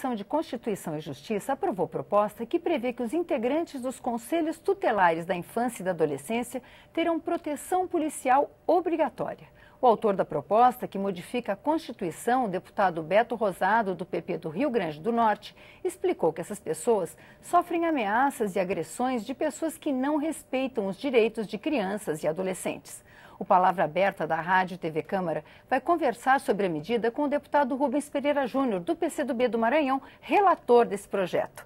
Comissão de Constituição e Justiça aprovou proposta que prevê que os integrantes dos conselhos tutelares da infância e da adolescência terão proteção policial obrigatória. O autor da proposta, que modifica a Constituição, o deputado Beto Rosado, do PP do Rio Grande do Norte, explicou que essas pessoas sofrem ameaças e agressões de pessoas que não respeitam os direitos de crianças e adolescentes. O Palavra Aberta da Rádio TV Câmara vai conversar sobre a medida com o deputado Rubens Pereira Júnior, do PCdoB do Maranhão, relator desse projeto.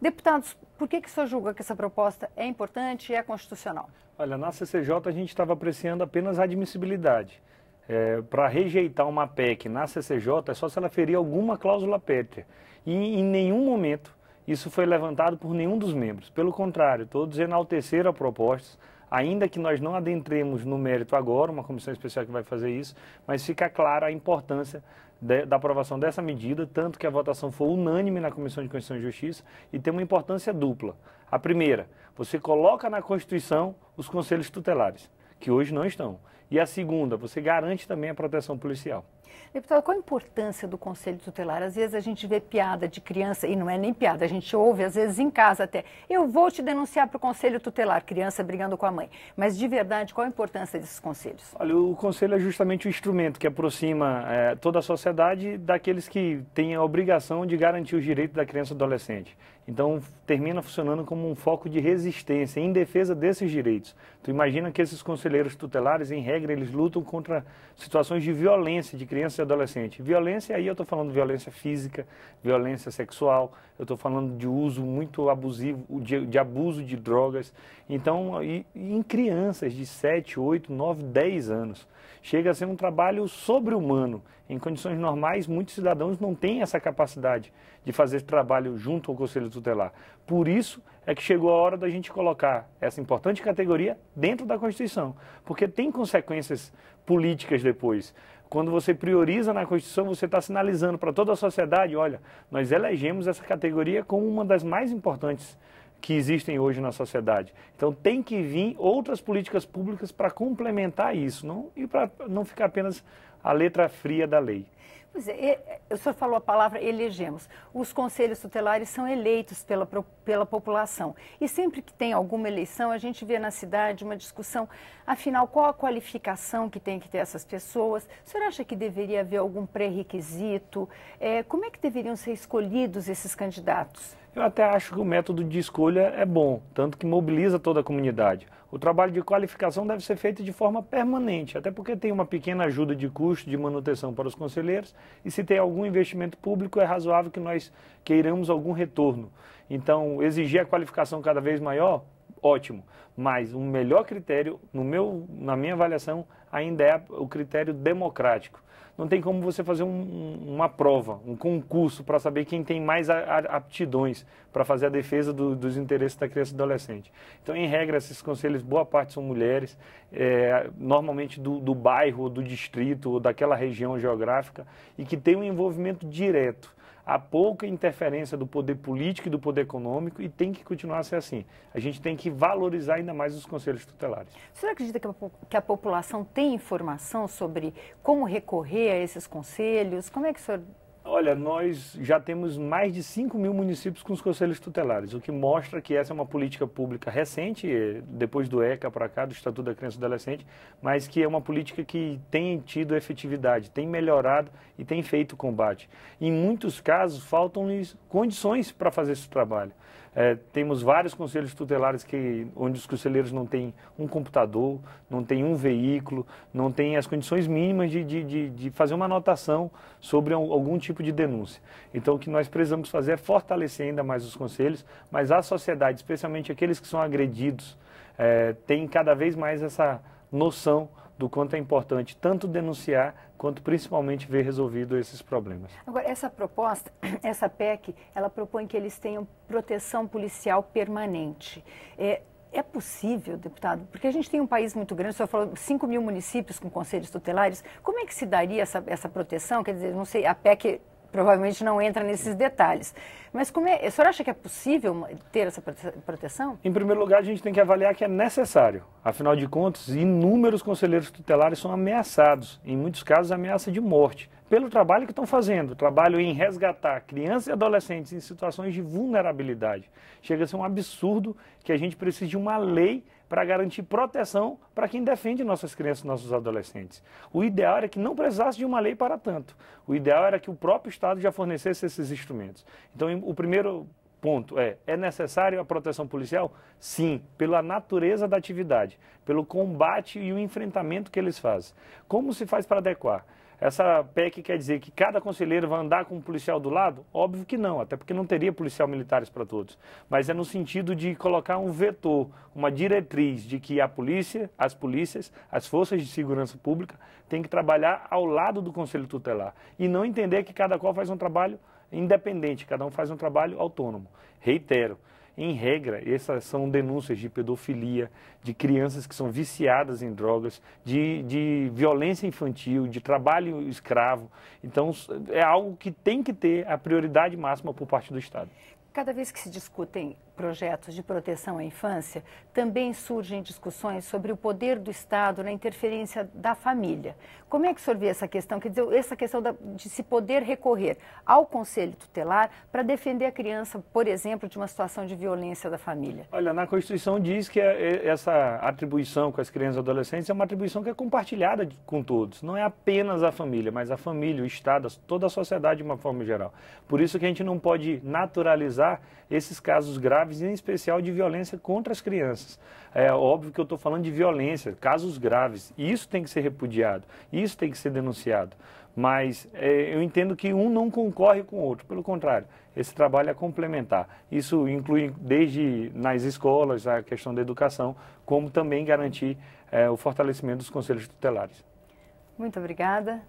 Deputados, por que, que o senhor julga que essa proposta é importante e é constitucional? Olha, na CCJ a gente estava apreciando apenas a admissibilidade. É, Para rejeitar uma PEC na CCJ é só se ela ferir alguma cláusula pétrea. E em nenhum momento isso foi levantado por nenhum dos membros. Pelo contrário, todos enalteceram a proposta, ainda que nós não adentremos no mérito agora, uma comissão especial que vai fazer isso, mas fica clara a importância de, da aprovação dessa medida, tanto que a votação foi unânime na Comissão de Constituição e Justiça e tem uma importância dupla. A primeira, você coloca na Constituição os conselhos tutelares, que hoje não estão. E a segunda, você garante também a proteção policial. Deputado, qual a importância do conselho tutelar? Às vezes a gente vê piada de criança, e não é nem piada, a gente ouve, às vezes em casa até. Eu vou te denunciar para o conselho tutelar, criança brigando com a mãe. Mas de verdade, qual a importância desses conselhos? Olha, o conselho é justamente o instrumento que aproxima é, toda a sociedade daqueles que têm a obrigação de garantir os direitos da criança e do adolescente. Então, termina funcionando como um foco de resistência em defesa desses direitos. Tu imagina que esses conselheiros tutelares, em regra, eles lutam contra situações de violência de crianças e adolescentes. Violência, aí eu estou falando de violência física, violência sexual, eu estou falando de uso muito abusivo, de, de abuso de drogas. Então, e, e em crianças de 7, 8, 9, 10 anos. Chega a ser um trabalho sobre-humano. Em condições normais, muitos cidadãos não têm essa capacidade de fazer esse trabalho junto ao Conselho Tutelar. Por isso, é que chegou a hora da gente colocar essa importante categoria dentro da Constituição, porque tem consequências políticas depois. Quando você prioriza na Constituição, você está sinalizando para toda a sociedade: olha, nós elegemos essa categoria como uma das mais importantes que existem hoje na sociedade. Então tem que vir outras políticas públicas para complementar isso, não e para não ficar apenas a letra fria da lei. Pois é, é, é, o senhor falou a palavra elegemos. Os conselhos tutelares são eleitos pela, pela população. E sempre que tem alguma eleição, a gente vê na cidade uma discussão, afinal, qual a qualificação que tem que ter essas pessoas? O senhor acha que deveria haver algum pré-requisito? É, como é que deveriam ser escolhidos esses candidatos? Eu até acho que o método de escolha é bom, tanto que mobiliza toda a comunidade. O trabalho de qualificação deve ser feito de forma permanente, até porque tem uma pequena ajuda de custo de manutenção para os conselheiros e se tem algum investimento público é razoável que nós queiramos algum retorno. Então, exigir a qualificação cada vez maior ótimo. Mas o melhor critério, no meu, na minha avaliação, ainda é o critério democrático. Não tem como você fazer um, uma prova, um concurso para saber quem tem mais aptidões para fazer a defesa do, dos interesses da criança e do adolescente. Então, em regra, esses conselhos, boa parte são mulheres, é, normalmente do, do bairro, do distrito, ou daquela região geográfica, e que tem um envolvimento direto há pouca interferência do poder político e do poder econômico e tem que continuar a ser assim. A gente tem que valorizar ainda mais os conselhos tutelares. O senhor acredita que a, que a população tem informação sobre como recorrer a esses conselhos? Como é que o senhor Olha, nós já temos mais de 5 mil municípios com os conselhos tutelares, o que mostra que essa é uma política pública recente, depois do ECA para cá, do Estatuto da Criança e do Adolescente, mas que é uma política que tem tido efetividade, tem melhorado e tem feito combate. Em muitos casos, faltam-lhes condições para fazer esse trabalho. É, temos vários conselhos tutelares que, onde os conselheiros não têm um computador, não têm um veículo, não têm as condições mínimas de, de, de, de fazer uma anotação sobre algum tipo de denúncia. Então, o que nós precisamos fazer é fortalecer ainda mais os conselhos, mas a sociedade, especialmente aqueles que são agredidos, é, tem cada vez mais essa noção do quanto é importante tanto denunciar quanto principalmente ver resolvido esses problemas. Agora, essa proposta, essa PEC, ela propõe que eles tenham proteção policial permanente. É, é possível, deputado? Porque a gente tem um país muito grande, o senhor falou 5 mil municípios com conselhos tutelares. Como é que se daria essa, essa proteção? Quer dizer, não sei, a PEC provavelmente não entra nesses detalhes. Mas como é, a senhora acha que é possível ter essa proteção? Em primeiro lugar, a gente tem que avaliar que é necessário. Afinal de contas, inúmeros conselheiros tutelares são ameaçados, em muitos casos ameaça de morte, pelo trabalho que estão fazendo, trabalho em resgatar crianças e adolescentes em situações de vulnerabilidade. Chega a ser um absurdo que a gente precise de uma lei para garantir proteção para quem defende nossas crianças e nossos adolescentes. O ideal era que não precisasse de uma lei para tanto. O ideal era que o próprio Estado já fornecesse esses instrumentos. Então, o primeiro ponto é: é necessário a proteção policial? Sim, pela natureza da atividade, pelo combate e o enfrentamento que eles fazem. Como se faz para adequar? Essa PEC quer dizer que cada conselheiro vai andar com um policial do lado? Óbvio que não, até porque não teria policial militares para todos. Mas é no sentido de colocar um vetor, uma diretriz de que a polícia, as polícias, as forças de segurança pública têm que trabalhar ao lado do conselho tutelar e não entender que cada qual faz um trabalho independente, cada um faz um trabalho autônomo. Reitero, em regra, essas são denúncias de pedofilia, de crianças que são viciadas em drogas, de, de violência infantil, de trabalho escravo. Então, é algo que tem que ter a prioridade máxima por parte do Estado. Cada vez que se discutem projetos de proteção à infância, também surgem discussões sobre o poder do Estado na interferência da família. Como é que o senhor vê essa questão? Quer dizer, essa questão de se poder recorrer ao Conselho Tutelar para defender a criança, por exemplo, de uma situação de violência da família? Olha, na Constituição diz que é, é, essa atribuição com as crianças e adolescentes é uma atribuição que é compartilhada com todos. Não é apenas a família, mas a família, o Estado, toda a sociedade de uma forma geral. Por isso que a gente não pode naturalizar esses casos graves graves, em especial de violência contra as crianças. É óbvio que eu estou falando de violência, casos graves. Isso tem que ser repudiado, isso tem que ser denunciado. Mas é, eu entendo que um não concorre com o outro, pelo contrário, esse trabalho é complementar. Isso inclui desde nas escolas a questão da educação, como também garantir é, o fortalecimento dos conselhos tutelares. Muito obrigada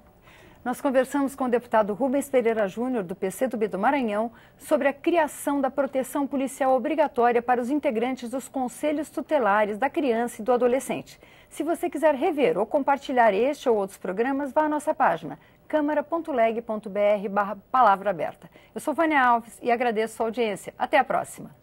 nós conversamos com o deputado Rubens Pereira Júnior, do PCdoB do Maranhão, sobre a criação da proteção policial obrigatória para os integrantes dos conselhos tutelares da criança e do adolescente. Se você quiser rever ou compartilhar este ou outros programas, vá à nossa página câmara.leg.br barra palavra aberta. Eu sou Vânia Alves e agradeço a audiência. Até a próxima!